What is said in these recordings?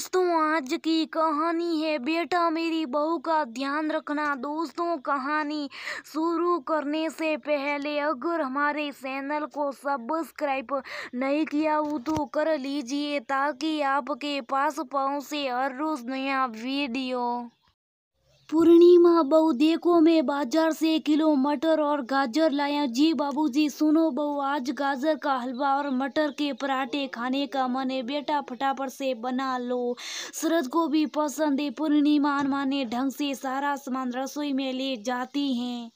दोस्तों आज की कहानी है बेटा मेरी बहू का ध्यान रखना दोस्तों कहानी शुरू करने से पहले अगर हमारे चैनल को सब्सक्राइब नहीं किया हो तो कर लीजिए ताकि आपके पास पहुंचे हर रोज़ नया वीडियो पूर्णिमा बहू देखो मैं बाजार से किलो मटर और गाजर लाया जी बाबूजी सुनो बहू आज गाजर का हलवा और मटर के पराठे खाने का मन है बेटा फटाफट से बना लो शरद को भी पसंद है पूर्णिमा अनुमान ढंग से सारा सामान रसोई में ले जाती हैं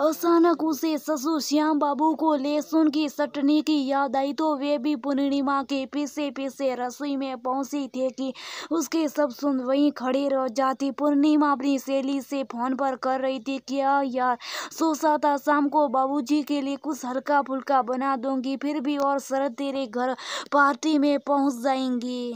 अचानक उसे ससुर श्याम बाबू को लहसुन की चटनी की याद आई तो वे भी पूर्णिमा के पीछे पीछे रसोई में पहुंची थे कि उसके सब सुन वहीं खड़े रह जाती पूर्णिमा अपनी सहेली से फोन पर कर रही थी क्या यार सोचा था शाम को बाबूजी के लिए कुछ हल्का फुल्का बना दूंगी फिर भी और शरद तेरे घर पार्टी में पहुंच जाएंगी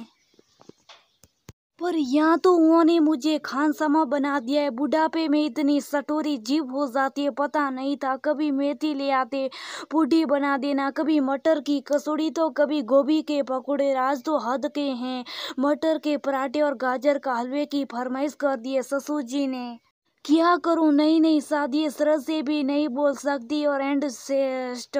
पर यहाँ तो उन्होंने मुझे खानसमा बना दिया है बुढ़ापे में इतनी सटोरी जीप हो जाती है पता नहीं था कभी मेथी ले आते पूटी बना देना कभी मटर की कसूड़ी तो कभी गोभी के पकौड़े राज तो हद के हैं मटर के पराठे और गाजर का हलवे की फरमाइश कर दी है ससुर जी ने क्या करूं नहीं नहीं शादी इस तरह से भी नहीं बोल सकती और एंड सेस्ट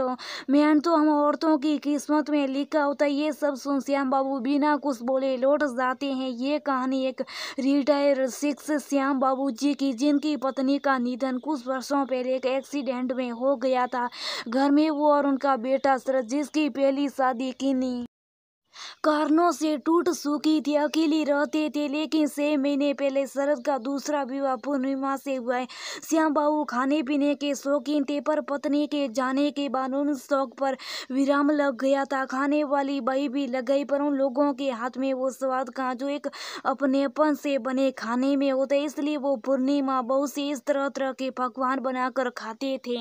मेन तो हम औरतों की किस्मत में लिखा होता है ये सब सुन श्याम बाबू बिना कुछ बोले लौट जाते हैं ये कहानी एक रिटायर सिक्स श्याम बाबू जी की जिनकी पत्नी का निधन कुछ वर्षों पहले एक एक्सीडेंट में हो गया था घर में वो और उनका बेटा सरज जिसकी पहली शादी नहीं कारणों से टूट चुकी थी अकेली रहते थे लेकिन छह महीने पहले शरद का दूसरा विवाह पूर्णिमा से हुआ है श्याम बाबू खाने पीने के शौकीन थे पर पत्नी के जाने के बाद उन शौक पर विराम लग गया था खाने वाली बाई भी लग गई पर उन लोगों के हाथ में वो स्वाद कहा जो एक अपनेपन से बने खाने में होता है इसलिए वो पूर्णिमा बहुत से इस तरह तरह के पकवान बनाकर खाते थे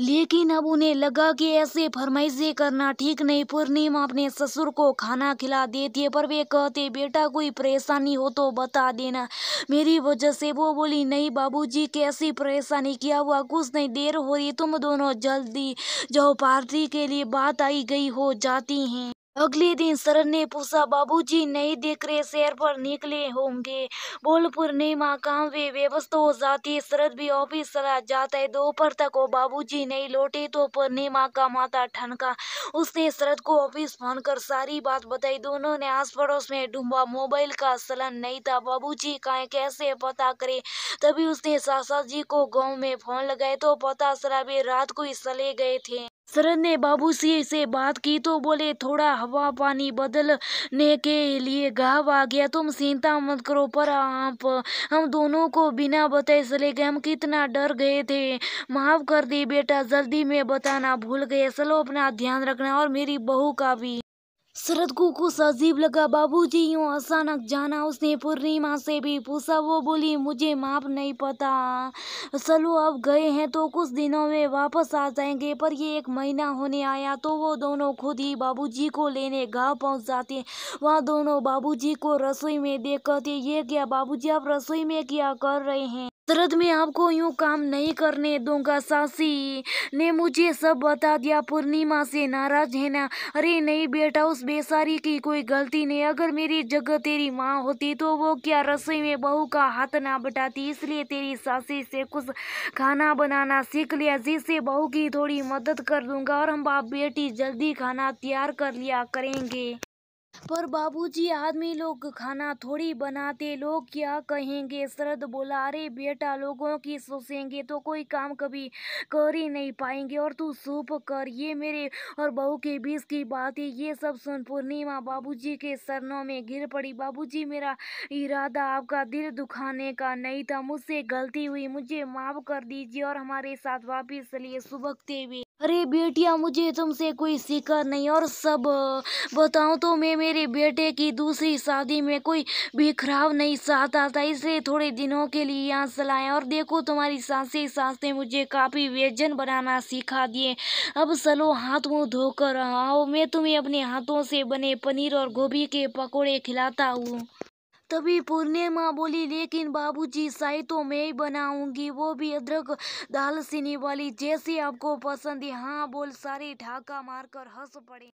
लेकिन अब उन्हें लगा कि ऐसे फरमाइशें करना ठीक नहीं पूर्णिमा अपने ससुर को खाना खिला देती है पर वे कहते बेटा कोई परेशानी हो तो बता देना मेरी वजह से वो बोली नहीं बाबूजी कैसी परेशानी किया हुआ कुछ नहीं देर हो रही तुम दोनों जल्दी जाओ पार्टी के लिए बात आई गई हो जाती हैं अगले दिन शरण ने पूछा बाबूजी नहीं देख रहे शहर पर निकले होंगे बोलपुर ने माँ काम वे व्यवस्था हो जाती है शरद भी ऑफिस चला जाता है दोपहर तक वो बाबूजी नहीं लौटे तो पर नहीं माँ का माता ठनका उसने शरद को ऑफिस फोन कर सारी बात बताई दोनों ने आस पड़ोस में ढूंढा मोबाइल का सलन नहीं था बाबू का कैसे पता करे तभी उसने सासा जी को गाँव में फोन लगाए तो पता चला वे रात को ही चले गए थे शरद ने बाबू सी से बात की तो बोले थोड़ा हवा पानी बदलने के लिए घाव आ गया तुम चिंता मत करो पर आप हम दोनों को बिना बताए चले गए हम कितना डर गए थे माफ कर दी बेटा जल्दी में बताना भूल गए चलो अपना ध्यान रखना और मेरी बहू का भी शरद को कुछ अजीब लगा बाबूजी यूँ अचानक जाना उसने पूर्णिमा से भी पूछा वो बोली मुझे माफ नहीं पता चलो अब गए हैं तो कुछ दिनों में वापस आ जाएंगे पर ये एक महीना होने आया तो वो दोनों खुद ही बाबूजी को लेने गांव पहुंच जाते वहाँ दोनों बाबूजी को रसोई में देख कहते ये क्या बाबू आप रसोई में क्या कर रहे हैं दर्द में आपको यूं काम नहीं करने दूंगा सासी ने मुझे सब बता दिया पूर्णिमा से नाराज है ना अरे नहीं बेटा उस बेसारी की कोई गलती नहीं अगर मेरी जगह तेरी माँ होती तो वो क्या रसोई में बहू का हाथ ना बटाती इसलिए तेरी सासी से कुछ खाना बनाना सीख लिया जिससे बहू की थोड़ी मदद कर दूंगा और हम बाप बेटी जल्दी खाना तैयार कर लिया करेंगे पर बाबूजी आदमी लोग खाना थोड़ी बनाते लोग क्या कहेंगे शरद बोला अरे बेटा लोगों की सोचेंगे तो कोई काम कभी कर ही नहीं पाएंगे और तू सूप कर ये मेरे और बहू के बीच की बात है ये सब सुन पूर्णिमा बाबूजी के सरनों में गिर पड़ी बाबूजी मेरा इरादा आपका दिल दुखाने का नहीं था मुझसे गलती हुई मुझे माफ़ कर दीजिए और हमारे साथ वापिस चलिए सुबकते हुए अरे बेटिया मुझे तुमसे कोई सीखा नहीं और सब बताऊँ तो मैं मेरे बेटे की दूसरी शादी में कोई भी खराब नहीं चाहता था इसे थोड़े दिनों के लिए यहाँ सलाएं और देखो तुम्हारी सासे सास ने मुझे काफ़ी व्यंजन बनाना सिखा दिए अब सलो हाथ मुँह धोकर आओ मैं तुम्हें अपने हाथों से बने पनीर और गोभी के पकौड़े खिलाता हूँ तभी पूर्णिमा बोली लेकिन बाबूजी शाही तो मैं ही बनाऊंगी वो भी अदरक दालचीनी वाली जैसी आपको पसंद है हाँ बोल सारी ठाका मारकर हंस पड़े